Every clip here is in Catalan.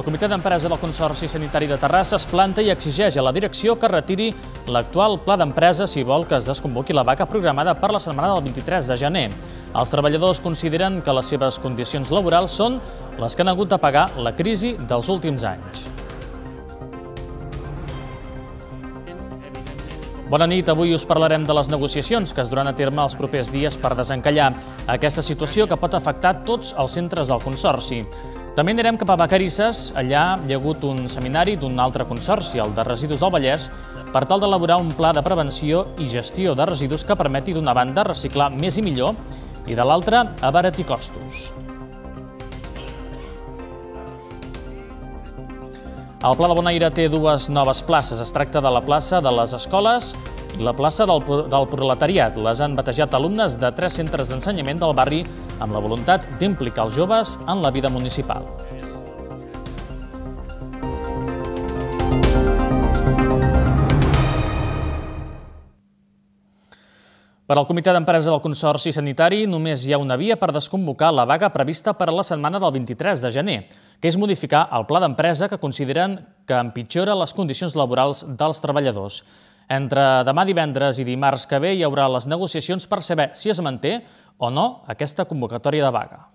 El comitè d'empresa del Consorci Sanitari de Terrassa es planta i exigeix a la direcció que retiri l'actual pla d'empresa si vol que es desconvoqui la vaga programada per la setmana del 23 de gener. Els treballadors consideren que les seves condicions laborals són les que han hagut de pagar la crisi dels últims anys. Bona nit, avui us parlarem de les negociacions que es duran a terme els propers dies per desencallar aquesta situació que pot afectar tots els centres del Consorci. També anirem cap a Vacarisses, allà hi ha hagut un seminari d'un altre consorci, el de residus del Vallès, per tal d'elaborar un pla de prevenció i gestió de residus que permeti d'una banda reciclar més i millor i de l'altra abaratir costos. El Pla de Bonaire té dues noves places. Es tracta de la plaça de les escoles i la plaça del, del proletariat. Les han batejat alumnes de tres centres d'ensenyament del barri amb la voluntat d'implicar els joves en la vida municipal. Per al Comitè d'Empresa del Consorci Sanitari només hi ha una via per desconvocar la vaga prevista per a la setmana del 23 de gener, que és modificar el pla d'empresa que consideren que empitjora les condicions laborals dels treballadors. Entre demà divendres i dimarts que ve hi haurà les negociacions per saber si es manté o no aquesta convocatòria de vaga.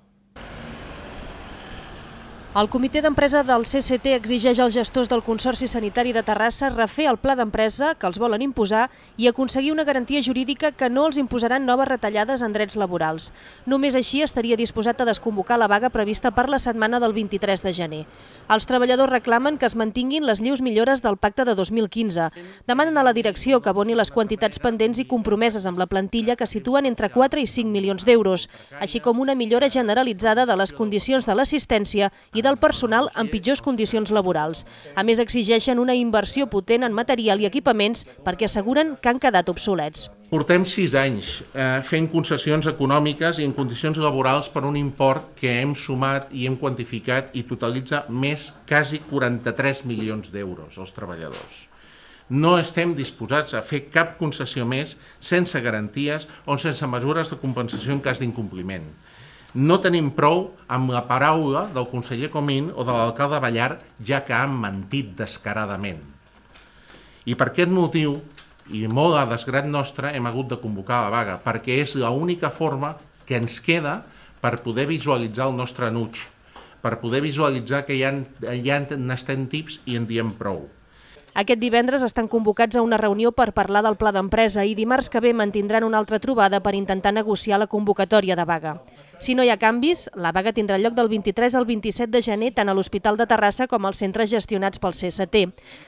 El comitè d'empresa del CCT exigeix als gestors del Consorci Sanitari de Terrassa refer el pla d'empresa que els volen imposar i aconseguir una garantia jurídica que no els imposaran noves retallades en drets laborals. Només així estaria disposat a desconvocar la vaga prevista per la setmana del 23 de gener. Els treballadors reclamen que es mantinguin les lleus millores del pacte de 2015. Demanen a la direcció que aboni les quantitats pendents i compromeses amb la plantilla que situen entre 4 i 5 milions d'euros, així com una millora generalitzada de les condicions de l'assistència i del personal en pitjors condicions laborals. A més, exigeixen una inversió potent en material i equipaments perquè asseguren que han quedat obsolets. Portem sis anys eh, fent concessions econòmiques i en condicions laborals per un import que hem sumat i hem quantificat i totalitza més quasi 43 milions d'euros als treballadors no estem disposats a fer cap concessió més sense garanties o sense mesures de compensació en cas d'incompliment. No tenim prou amb la paraula del conseller Comín o de l'alcalde Ballar, ja que han mentit descaradament. I per aquest motiu, i molt a desgrat nostre, hem hagut de convocar la vaga, perquè és l'única forma que ens queda per poder visualitzar el nostre enuig, per poder visualitzar que ja, ja n'estem tips i en diem prou. Aquest divendres estan convocats a una reunió per parlar del pla d'empresa i dimarts que ve mantindran una altra trobada per intentar negociar la convocatòria de vaga. Si no hi ha canvis, la vaga tindrà lloc del 23 al 27 de gener tant a l'Hospital de Terrassa com als centres gestionats pel CST.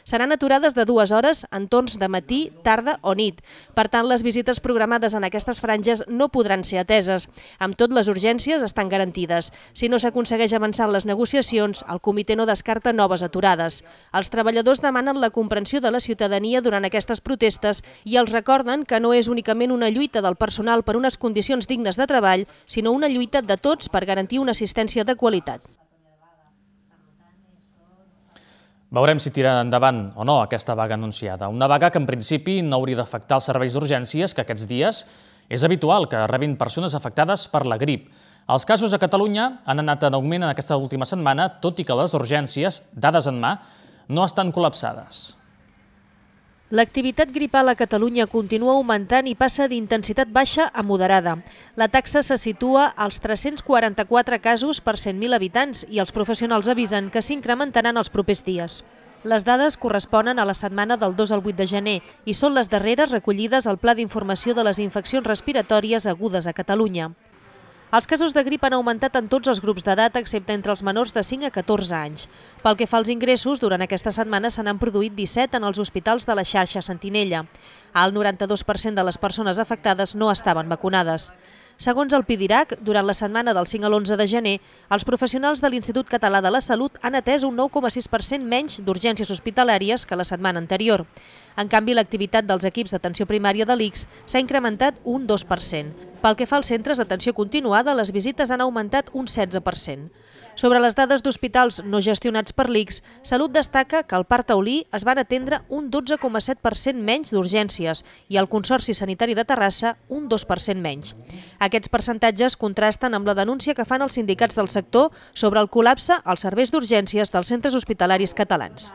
Seran aturades de dues hores en torns de matí, tarda o nit. Per tant, les visites programades en aquestes franges no podran ser ateses. Amb tot, les urgències estan garantides. Si no s'aconsegueix avançar en les negociacions, el comitè no descarta noves aturades. Els treballadors demanen la comprensió de la ciutadania durant aquestes protestes i els recorden que no és únicament una lluita del personal per unes condicions dignes de treball, sinó una lluita lluita de tots per garantir una assistència de qualitat. Veurem si tira endavant o no aquesta vaga anunciada. Una vaga que en principi no hauria d'afectar els serveis d'urgències, que aquests dies és habitual que rebin persones afectades per la grip. Els casos a Catalunya han anat en augment en aquesta última setmana, tot i que les urgències, dades en mà, no estan col·lapsades. L'activitat gripal a Catalunya continua augmentant i passa d'intensitat baixa a moderada. La taxa se situa als 344 casos per 100.000 habitants i els professionals avisen que s'incrementaran els propers dies. Les dades corresponen a la setmana del 2 al 8 de gener i són les darreres recollides al Pla d'Informació de les Infeccions Respiratòries Agudes a Catalunya. Els casos de grip han augmentat en tots els grups d'edat, excepte entre els menors de 5 a 14 anys. Pel que fa als ingressos, durant aquesta setmana se n'han produït 17 en els hospitals de la xarxa Sentinella. El 92% de les persones afectades no estaven vacunades. Segons el PIDIRAC, durant la setmana del 5 a l'11 de gener, els professionals de l'Institut Català de la Salut han atès un 9,6% menys d'urgències hospitalàries que la setmana anterior. En canvi, l'activitat dels equips d'atenció primària de l'ICS s'ha incrementat un 2%. Pel que fa als centres d'atenció continuada, les visites han augmentat un 16%. Sobre les dades d'hospitals no gestionats per l'ICS, Salut destaca que al Parc Taulí es van atendre un 12,7% menys d'urgències i al Consorci Sanitari de Terrassa un 2% menys. Aquests percentatges contrasten amb la denúncia que fan els sindicats del sector sobre el col·lapse als serveis d'urgències dels centres hospitalaris catalans.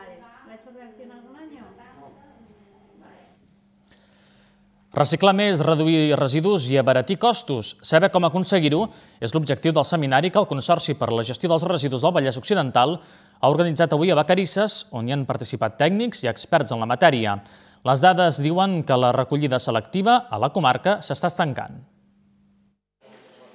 Reciclar més, reduir residus i abaratir costos. Saber com aconseguir-ho és l'objectiu del seminari que el Consorci per la Gestió dels Residus del Vallès Occidental ha organitzat avui a Vacarisses, on hi han participat tècnics i experts en la matèria. Les dades diuen que la recollida selectiva a la comarca s'està estancant.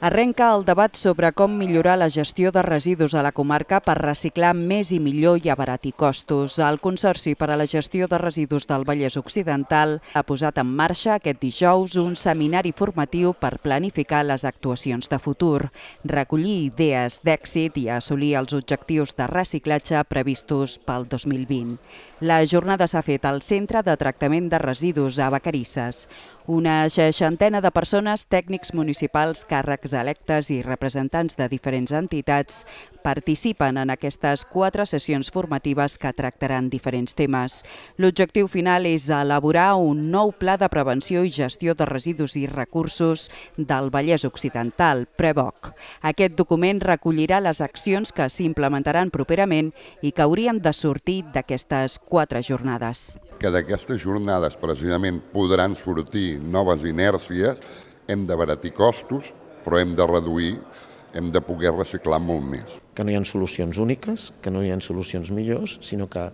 Arrenca el debat sobre com millorar la gestió de residus a la comarca per reciclar més i millor i abaratir costos. El Consorci per a la Gestió de Residus del Vallès Occidental ha posat en marxa aquest dijous un seminari formatiu per planificar les actuacions de futur, recollir idees d'èxit i assolir els objectius de reciclatge previstos pel 2020. La jornada s'ha fet al Centre de Tractament de Residus a Vacarisses. Una seixantena de persones, tècnics municipals, càrrecs electes i representants de diferents entitats participen en aquestes quatre sessions formatives que tractaran diferents temes. L'objectiu final és elaborar un nou pla de prevenció i gestió de residus i recursos del Vallès Occidental, PREVOC. Aquest document recollirà les accions que s'implementaran properament i que hauríem de sortir d'aquestes quatre jornades. Que d'aquestes jornades, precisament, podran sortir noves inèrcies, hem de baratir costos, però hem de reduir, hem de poder reciclar molt més que no hi ha solucions úniques, que no hi ha solucions millors, sinó que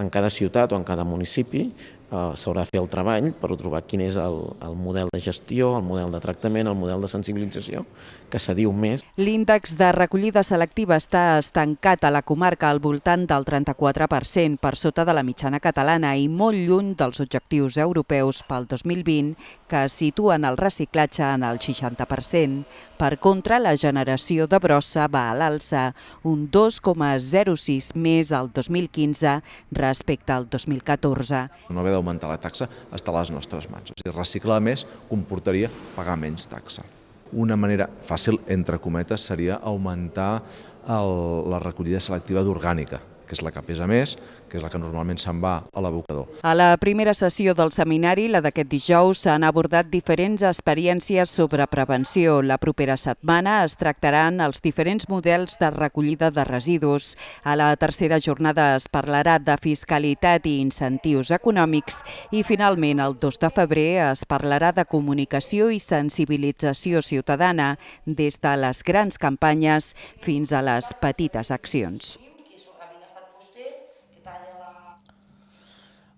en cada ciutat o en cada municipi eh, s'haurà de fer el treball per trobar quin és el, el model de gestió, el model de tractament, el model de sensibilització, que se diu més. L'índex de recollida selectiva està estancat a la comarca al voltant del 34%, per sota de la mitjana catalana i molt lluny dels objectius europeus pel 2020 que situen el reciclatge en el 60%. Per contra, la generació de brossa va a l'alça, un 2,06 més al 2015 respecte al 2014. No haver d'augmentar la taxa està a les nostres mans. O sigui, reciclar més comportaria pagar menys taxa. Una manera fàcil, entre cometes, seria augmentar la recollida selectiva d'orgànica que és la que pesa més, que és la que normalment se'n va a l'abocador. A la primera sessió del seminari, la d'aquest dijous, s'han abordat diferents experiències sobre prevenció. La propera setmana es tractaran els diferents models de recollida de residus. A la tercera jornada es parlarà de fiscalitat i incentius econòmics i, finalment, el 2 de febrer es parlarà de comunicació i sensibilització ciutadana des de les grans campanyes fins a les petites accions.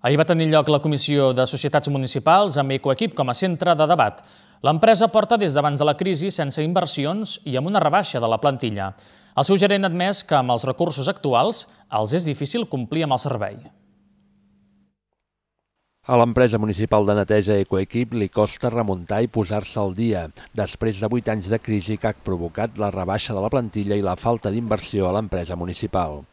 Ahir va tenir lloc la Comissió de Societats Municipals amb Ecoequip com a centre de debat. L'empresa porta des d'abans de la crisi sense inversions i amb una rebaixa de la plantilla. El seu gerent ha admès que amb els recursos actuals els és difícil complir amb el servei. A l'empresa municipal de neteja Ecoequip li costa remuntar i posar-se al dia, després de 8 anys de crisi que ha provocat la rebaixa de la plantilla i la falta d'inversió a l'empresa municipal.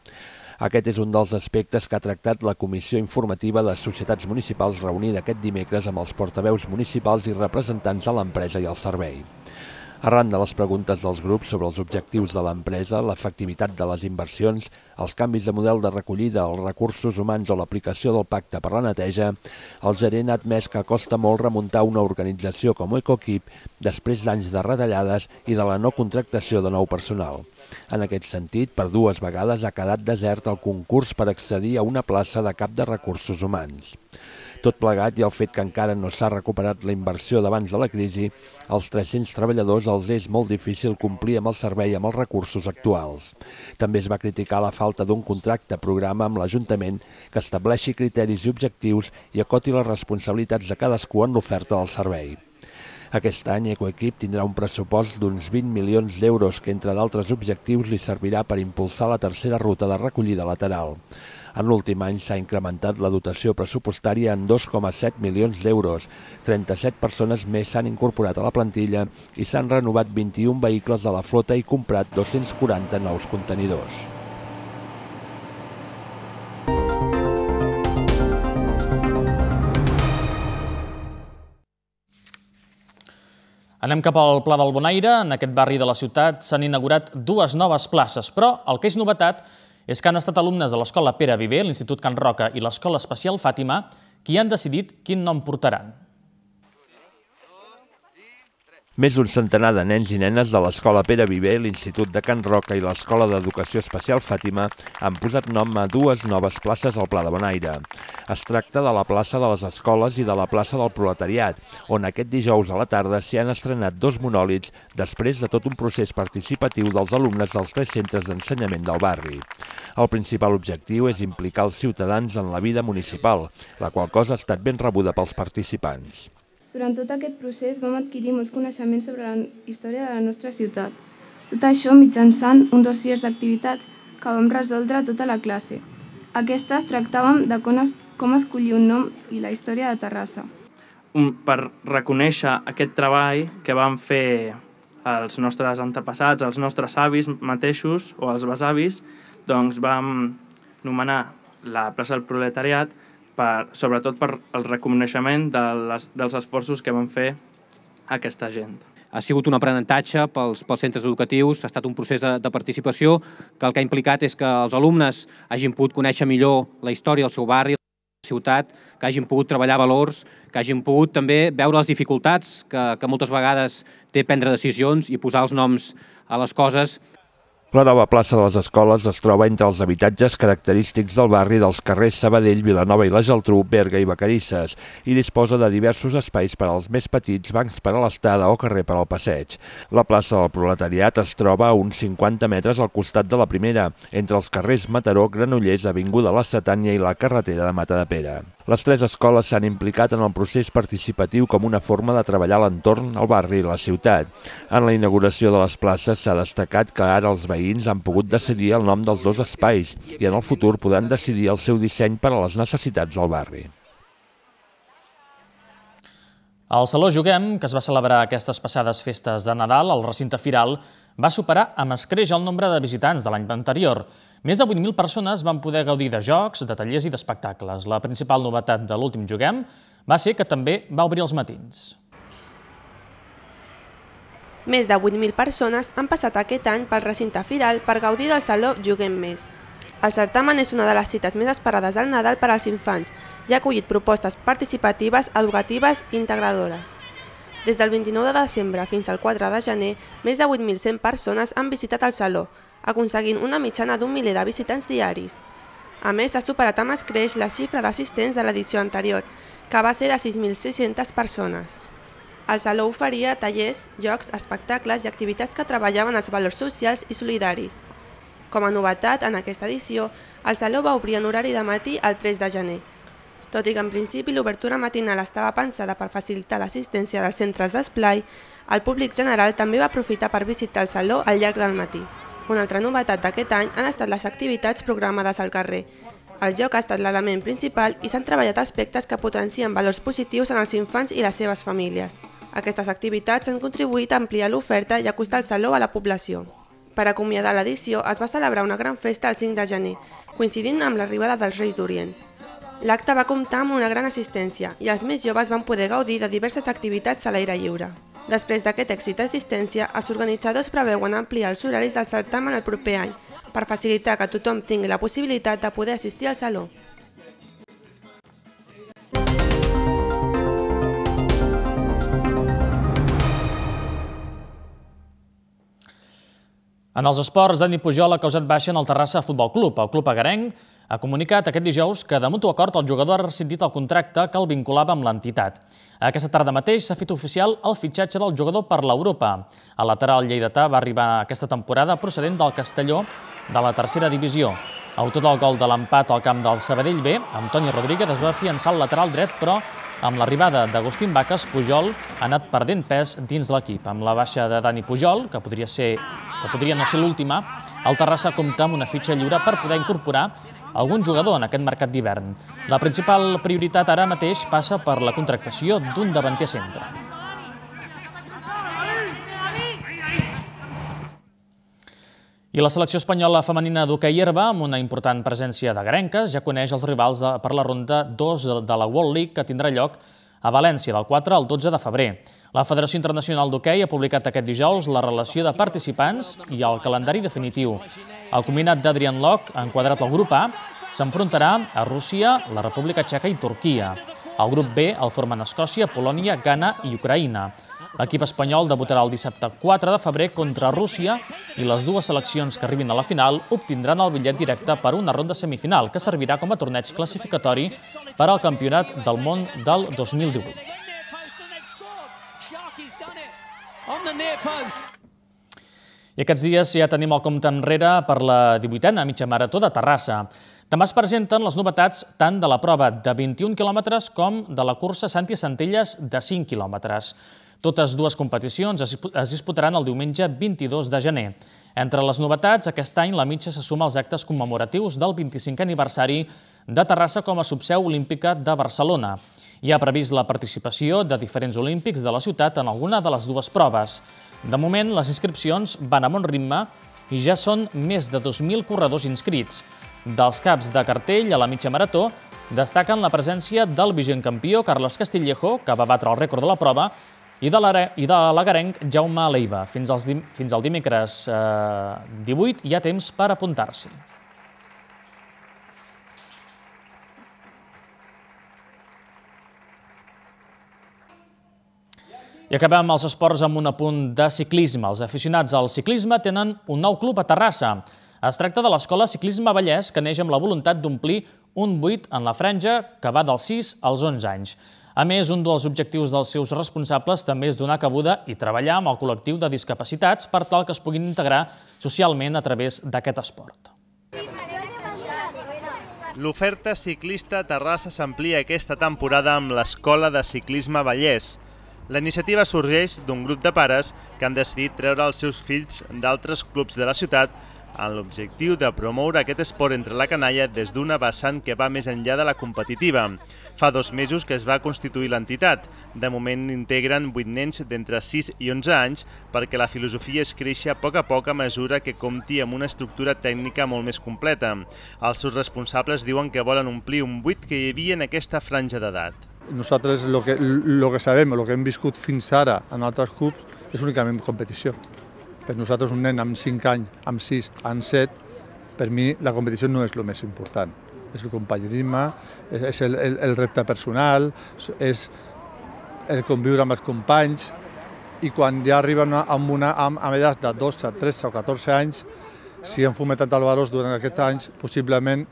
Aquest és un dels aspectes que ha tractat la Comissió Informativa de Societats Municipals reunida aquest dimecres amb els portaveus municipals i representants de l'empresa i el servei. Arran de les preguntes dels grups sobre els objectius de l'empresa, l'efectivitat de les inversions, els canvis de model de recollida, els recursos humans o l'aplicació del pacte per la neteja, el gerent ha admès que costa molt remuntar una organització com Ecoquip després d'anys de retallades i de la no contractació de nou personal. En aquest sentit, per dues vegades ha quedat desert el concurs per accedir a una plaça de cap de recursos humans. Tot plegat i el fet que encara no s'ha recuperat la inversió d'abans de la crisi, als 300 treballadors els és molt difícil complir amb el servei amb els recursos actuals. També es va criticar la falta d'un contracte programa amb l'Ajuntament que estableixi criteris i objectius i acoti les responsabilitats de cadascú en l'oferta del servei. Aquest any Ecoequip tindrà un pressupost d'uns 20 milions d'euros que, entre d'altres objectius, li servirà per impulsar la tercera ruta de recollida lateral. En l'últim any s'ha incrementat la dotació pressupostària en 2,7 milions d'euros. 37 persones més s'han incorporat a la plantilla i s'han renovat 21 vehicles de la flota i comprat 240 nous contenidors. Anem cap al Pla del Bonaire. En aquest barri de la ciutat s'han inaugurat dues noves places, però el que és novetat és que han estat alumnes de l'Escola Pere Viver, l'Institut Can Roca i l'Escola Especial Fàtima qui han decidit quin nom portaran més d'un centenar de nens i nenes de l'Escola Pere Viver, l'Institut de Can Roca i l'Escola d'Educació Especial Fàtima han posat nom a dues noves places al Pla de Bonaire. Es tracta de la plaça de les Escoles i de la plaça del Proletariat, on aquest dijous a la tarda s'hi han estrenat dos monòlits després de tot un procés participatiu dels alumnes dels tres centres d'ensenyament del barri. El principal objectiu és implicar els ciutadans en la vida municipal, la qual cosa ha estat ben rebuda pels participants. Durant tot aquest procés vam adquirir molts coneixements sobre la història de la nostra ciutat. Tot això mitjançant un dossier d'activitats que vam resoldre tota la classe. Aquestes tractàvem de com escollir un nom i la història de Terrassa. Un, per reconèixer aquest treball que vam fer els nostres antepassats, els nostres avis mateixos o els besavis, doncs vam nomenar la plaça del proletariat per, sobretot per el reconeixement de les, dels esforços que van fer aquesta gent. Ha sigut un aprenentatge pels, pels centres educatius, ha estat un procés de, de participació que el que ha implicat és que els alumnes hagin pogut conèixer millor la història del seu barri, la ciutat, que hagin pogut treballar valors, que hagin pogut també veure les dificultats que, que moltes vegades té prendre decisions i posar els noms a les coses. La nova plaça de les Escoles es troba entre els habitatges característics del barri dels carrers Sabadell, Vilanova i la Geltrú, Berga i Bacarisses i disposa de diversos espais per als més petits, bancs per a l'estada o carrer per al passeig. La plaça del Proletariat es troba a uns 50 metres al costat de la primera, entre els carrers Mataró, Granollers, Avinguda La Setània i la carretera de Matadepera. Les tres escoles s'han implicat en el procés participatiu com una forma de treballar l'entorn, el barri i la ciutat. En la inauguració de les places s'ha destacat que ara els veïns han pogut decidir el nom dels dos espais i en el futur podran decidir el seu disseny per a les necessitats del barri. El Saló Juguem, que es va celebrar aquestes passades festes de Nadal al recinte firal, va superar amb escreix el nombre de visitants de l'any anterior. Més de 8.000 persones van poder gaudir de jocs, de tallers i d'espectacles. La principal novetat de l'últim Juguem va ser que també va obrir els matins. Més de 8.000 persones han passat aquest any pel recinte firal per gaudir del Saló Juguem Més. El certamen és una de les cites més esperades del Nadal per als infants i ha acollit propostes participatives, educatives i integradores. Des del 29 de desembre fins al 4 de gener, més de 8.100 persones han visitat el Saló, aconseguint una mitjana d'un miler de visitants diaris. A més, ha superat amb creix la xifra d'assistents de l'edició anterior, que va ser de 6.600 persones. El Saló oferia tallers, jocs, espectacles i activitats que treballaven els valors socials i solidaris. Com a novetat, en aquesta edició, el Saló va obrir en horari de matí el 3 de gener. Tot i que en principi l'obertura matinal estava pensada per facilitar l'assistència dels centres d'esplai, el públic general també va aprofitar per visitar el Saló al llarg del matí. Una altra novetat d'aquest any han estat les activitats programades al carrer. El joc ha estat l'element principal i s'han treballat aspectes que potencien valors positius en els infants i les seves famílies. Aquestes activitats han contribuït a ampliar l'oferta i acostar el saló a la població. Per acomiadar l'edició es va celebrar una gran festa el 5 de gener, coincidint amb l'arribada dels Reis d'Orient. L'acte va comptar amb una gran assistència i els més joves van poder gaudir de diverses activitats a l'aire lliure. Després d'aquest èxit d'assistència, els organitzadors preveuen ampliar els horaris del certamen el proper any, per facilitar que tothom tingui la possibilitat de poder assistir al Saló. En els esports, Dani Pujol ha causat baixa en el Terrassa Futbol Club. El club agarenc ha comunicat aquest dijous que, de mutu acord, el jugador ha rescindit el contracte que el vinculava amb l'entitat. Aquesta tarda mateix s'ha fet oficial el fitxatge del jugador per l'Europa. El lateral lleidatà va arribar aquesta temporada procedent del Castelló de la tercera divisió. Autor del gol de l'empat al camp del Sabadell B, Antoni Rodríguez es va fiançar al lateral dret, però amb l'arribada d'Agustín Baques, Pujol ha anat perdent pes dins l'equip. Amb la baixa de Dani Pujol, que podria ser que podria no ser l'última, el Terrassa compta amb una fitxa lliure per poder incorporar algun jugador en aquest mercat d'hivern. La principal prioritat ara mateix passa per la contractació d'un davanter centre. I la selecció espanyola femenina d'hoquei herba, amb una important presència de grenques, ja coneix els rivals per la ronda 2 de, la World League, que tindrà lloc a a València del 4 al 12 de febrer. La Federació Internacional d'Hockey ha publicat aquest dijous la relació de participants i el calendari definitiu. El combinat d'Adrian Locke, enquadrat al grup A, s'enfrontarà a Rússia, la República Txeca i Turquia. El grup B el formen Escòcia, Polònia, Ghana i Ucraïna. L'equip espanyol debutarà el dissabte 4 de febrer contra Rússia i les dues seleccions que arribin a la final obtindran el bitllet directe per una ronda semifinal que servirà com a torneig classificatori per al Campionat del Món del 2018. I aquests dies ja tenim el compte enrere per la 18a mitja marató de Terrassa. Demà es presenten les novetats tant de la prova de 21 quilòmetres com de la cursa Santi Centelles de 5 quilòmetres. Totes dues competicions es disputaran el diumenge 22 de gener. Entre les novetats, aquest any la mitja se suma als actes commemoratius del 25è aniversari de Terrassa com a subseu olímpica de Barcelona. Hi ha previst la participació de diferents olímpics de la ciutat en alguna de les dues proves. De moment, les inscripcions van a bon ritme i ja són més de 2.000 corredors inscrits. Dels caps de cartell a la mitja marató, destaquen la presència del vigent campió Carles Castillejo, que va batre el rècord de la prova, i de l'Agarenc Jaume Leiva. Fins, als, fins al dimecres eh, 18 hi ha temps per apuntar-s'hi. I acabem els esports amb un apunt de ciclisme. Els aficionats al ciclisme tenen un nou club a Terrassa. Es tracta de l'Escola Ciclisme Vallès, que neix amb la voluntat d'omplir un buit en la franja que va dels 6 als 11 anys. A més, un dels objectius dels seus responsables també és donar cabuda i treballar amb el col·lectiu de discapacitats per tal que es puguin integrar socialment a través d'aquest esport. L'oferta ciclista a Terrassa s'amplia aquesta temporada amb l'Escola de Ciclisme Vallès. La iniciativa sorgeix d'un grup de pares que han decidit treure els seus fills d'altres clubs de la ciutat amb l'objectiu de promoure aquest esport entre la canalla des d'una vessant que va més enllà de la competitiva. Fa dos mesos que es va constituir l'entitat. De moment integren 8 nens d'entre 6 i 11 anys perquè la filosofia es creixi a poc a poc a mesura que compti amb una estructura tècnica molt més completa. Els seus responsables diuen que volen omplir un buit que hi havia en aquesta franja d'edat. Nosaltres el que, lo que sabem, el que hem viscut fins ara en altres clubs, és únicament competició. Per nosaltres un nen amb 5 anys, amb 6, amb 7, per mi la competició no és el més important. És el companyerisme, és el, el, el repte personal, és el conviure amb els companys, i quan ja arriben a una, a, a de 12, 13 o 14 anys, si han fomentat tant valor durant aquests anys, possiblement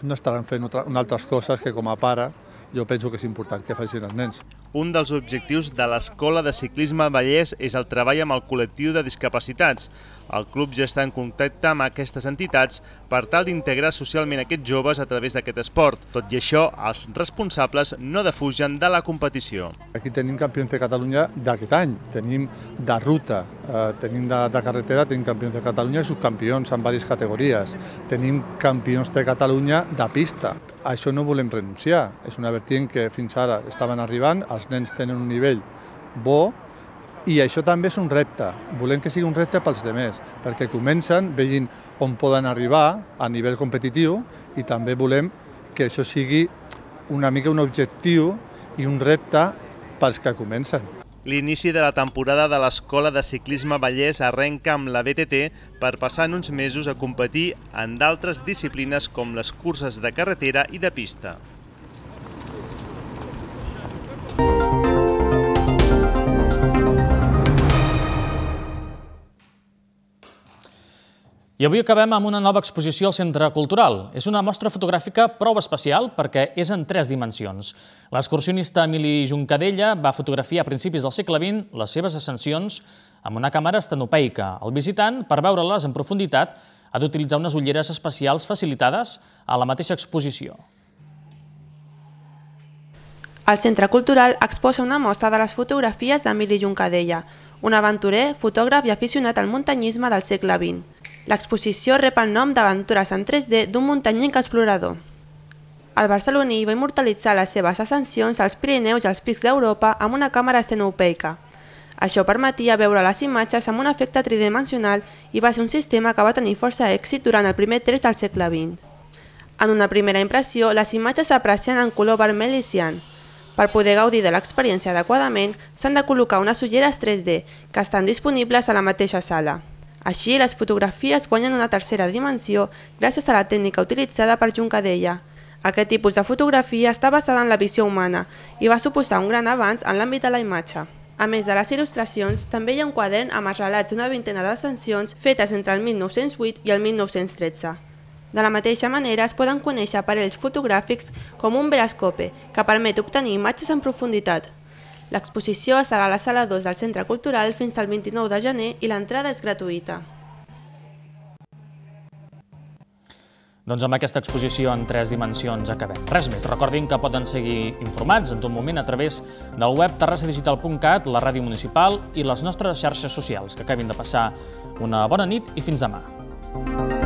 no estaran fent altres coses que com a pare jo penso que és important que facin els nens un dels objectius de l'Escola de Ciclisme Vallès és el treball amb el col·lectiu de discapacitats. El club ja està en contacte amb aquestes entitats per tal d'integrar socialment aquests joves a través d'aquest esport. Tot i això, els responsables no defugen de la competició. Aquí tenim campions de Catalunya d'aquest any, tenim de ruta, eh, tenim de, de carretera, tenim campions de Catalunya i subcampions en diverses categories, tenim campions de Catalunya de pista. A això no volem renunciar, és una vertient que fins ara estaven arribant, els els nens tenen un nivell bo, i això també és un repte. Volem que sigui un repte pels demés, perquè comencen, vegin on poden arribar a nivell competitiu i també volem que això sigui una mica un objectiu i un repte pels que comencen. L'inici de la temporada de l'Escola de Ciclisme Vallès arrenca amb la BTT per passar en uns mesos a competir en d'altres disciplines com les curses de carretera i de pista. I avui acabem amb una nova exposició al Centre Cultural. És una mostra fotogràfica prou especial perquè és en tres dimensions. L'excursionista Emili Juncadella va fotografiar a principis del segle XX les seves ascensions amb una càmera estenopeica. El visitant, per veure-les en profunditat, ha d'utilitzar unes ulleres especials facilitades a la mateixa exposició. El Centre Cultural exposa una mostra de les fotografies d'Emili Juncadella, un aventurer, fotògraf i aficionat al muntanyisme del segle XX. L'exposició rep el nom d'Aventures en 3D d'un muntanyenc explorador. El barceloní va immortalitzar les seves ascensions als Pirineus i als pics d'Europa amb una càmera estenopeica. Això permetia veure les imatges amb un efecte tridimensional i va ser un sistema que va tenir força èxit durant el primer terç del segle XX. En una primera impressió, les imatges s'aprecien en color vermell i cian. Per poder gaudir de l'experiència adequadament, s'han de col·locar unes ulleres 3D, que estan disponibles a la mateixa sala. Així, les fotografies guanyen una tercera dimensió gràcies a la tècnica utilitzada per Juncadella. Aquest tipus de fotografia està basada en la visió humana i va suposar un gran avanç en l'àmbit de la imatge. A més de les il·lustracions, també hi ha un quadern amb els relats d'una vintena de sancions fetes entre el 1908 i el 1913. De la mateixa manera, es poden conèixer aparells fotogràfics com un verascope, que permet obtenir imatges en profunditat. L'exposició estarà a la sala 2 del Centre Cultural fins al 29 de gener i l'entrada és gratuïta. Doncs amb aquesta exposició en tres dimensions acabem. Res més, recordin que poden seguir informats en tot moment a través del web terrassadigital.cat, la ràdio municipal i les nostres xarxes socials. Que acabin de passar una bona nit i fins demà. Thank you.